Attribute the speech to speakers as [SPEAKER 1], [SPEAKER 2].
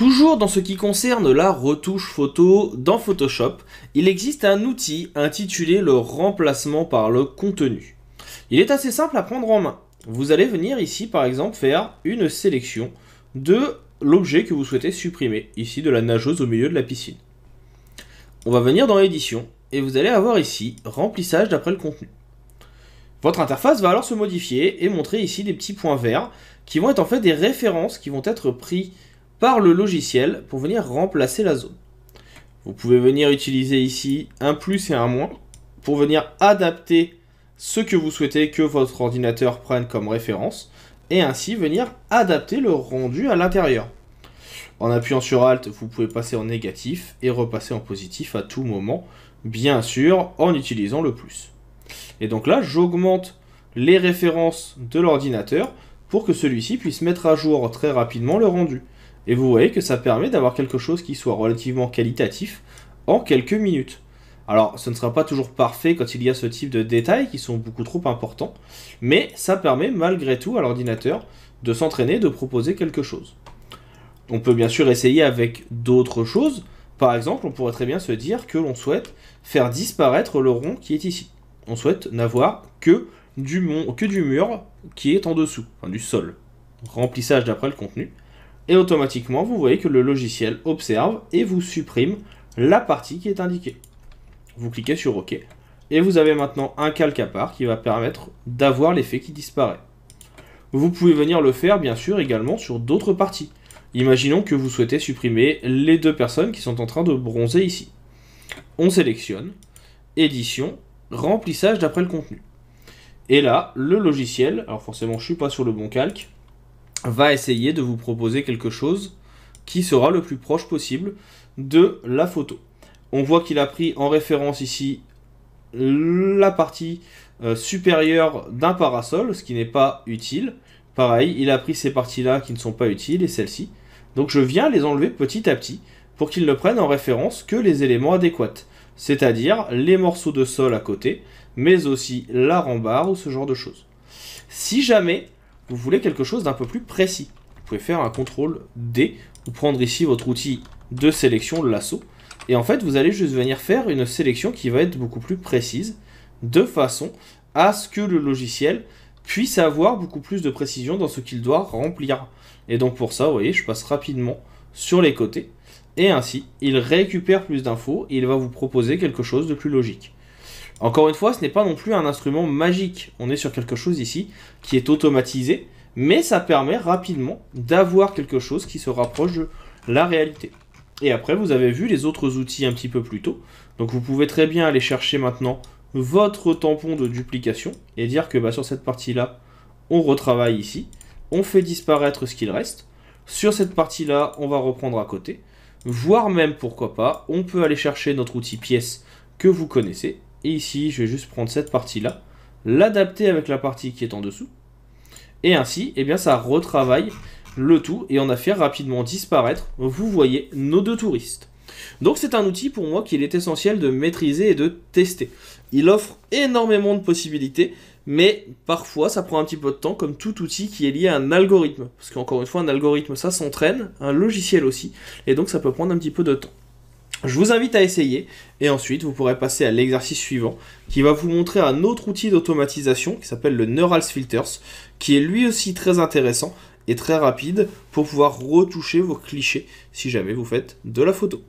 [SPEAKER 1] Toujours dans ce qui concerne la retouche photo dans Photoshop, il existe un outil intitulé le remplacement par le contenu. Il est assez simple à prendre en main. Vous allez venir ici par exemple faire une sélection de l'objet que vous souhaitez supprimer, ici de la nageuse au milieu de la piscine. On va venir dans édition et vous allez avoir ici remplissage d'après le contenu. Votre interface va alors se modifier et montrer ici des petits points verts qui vont être en fait des références qui vont être pris par le logiciel pour venir remplacer la zone. Vous pouvez venir utiliser ici un plus et un moins pour venir adapter ce que vous souhaitez que votre ordinateur prenne comme référence et ainsi venir adapter le rendu à l'intérieur. En appuyant sur Alt, vous pouvez passer en négatif et repasser en positif à tout moment, bien sûr en utilisant le plus. Et donc là, j'augmente les références de l'ordinateur pour que celui-ci puisse mettre à jour très rapidement le rendu. Et vous voyez que ça permet d'avoir quelque chose qui soit relativement qualitatif en quelques minutes. Alors, ce ne sera pas toujours parfait quand il y a ce type de détails qui sont beaucoup trop importants, mais ça permet malgré tout à l'ordinateur de s'entraîner, de proposer quelque chose. On peut bien sûr essayer avec d'autres choses. Par exemple, on pourrait très bien se dire que l'on souhaite faire disparaître le rond qui est ici. On souhaite n'avoir que du, que du mur qui est en dessous, du sol. Remplissage d'après le contenu et automatiquement vous voyez que le logiciel observe et vous supprime la partie qui est indiquée. Vous cliquez sur OK et vous avez maintenant un calque à part qui va permettre d'avoir l'effet qui disparaît. Vous pouvez venir le faire bien sûr également sur d'autres parties. Imaginons que vous souhaitez supprimer les deux personnes qui sont en train de bronzer ici. On sélectionne, édition, remplissage d'après le contenu. Et là, le logiciel, alors forcément je suis pas sur le bon calque, va essayer de vous proposer quelque chose qui sera le plus proche possible de la photo. On voit qu'il a pris en référence ici la partie euh, supérieure d'un parasol, ce qui n'est pas utile. Pareil, il a pris ces parties-là qui ne sont pas utiles et celles-ci. Donc je viens les enlever petit à petit pour qu'ils ne prennent en référence que les éléments adéquats, c'est-à-dire les morceaux de sol à côté, mais aussi la rambarde ou ce genre de choses. Si jamais vous voulez quelque chose d'un peu plus précis. Vous pouvez faire un contrôle D, ou prendre ici votre outil de sélection, le lasso, et en fait vous allez juste venir faire une sélection qui va être beaucoup plus précise, de façon à ce que le logiciel puisse avoir beaucoup plus de précision dans ce qu'il doit remplir. Et donc pour ça, vous voyez, je passe rapidement sur les côtés, et ainsi, il récupère plus d'infos, et il va vous proposer quelque chose de plus logique. Encore une fois, ce n'est pas non plus un instrument magique. On est sur quelque chose ici qui est automatisé, mais ça permet rapidement d'avoir quelque chose qui se rapproche de la réalité. Et après, vous avez vu les autres outils un petit peu plus tôt. Donc vous pouvez très bien aller chercher maintenant votre tampon de duplication et dire que bah, sur cette partie-là, on retravaille ici, on fait disparaître ce qu'il reste. Sur cette partie-là, on va reprendre à côté. Voire même, pourquoi pas, on peut aller chercher notre outil pièce que vous connaissez et ici, je vais juste prendre cette partie-là, l'adapter avec la partie qui est en dessous. Et ainsi, eh bien, ça retravaille le tout et on a fait rapidement disparaître, vous voyez, nos deux touristes. Donc c'est un outil pour moi qu'il est essentiel de maîtriser et de tester. Il offre énormément de possibilités, mais parfois ça prend un petit peu de temps, comme tout outil qui est lié à un algorithme. Parce qu'encore une fois, un algorithme ça s'entraîne, un logiciel aussi, et donc ça peut prendre un petit peu de temps. Je vous invite à essayer et ensuite vous pourrez passer à l'exercice suivant qui va vous montrer un autre outil d'automatisation qui s'appelle le Neural Filters qui est lui aussi très intéressant et très rapide pour pouvoir retoucher vos clichés si jamais vous faites de la photo.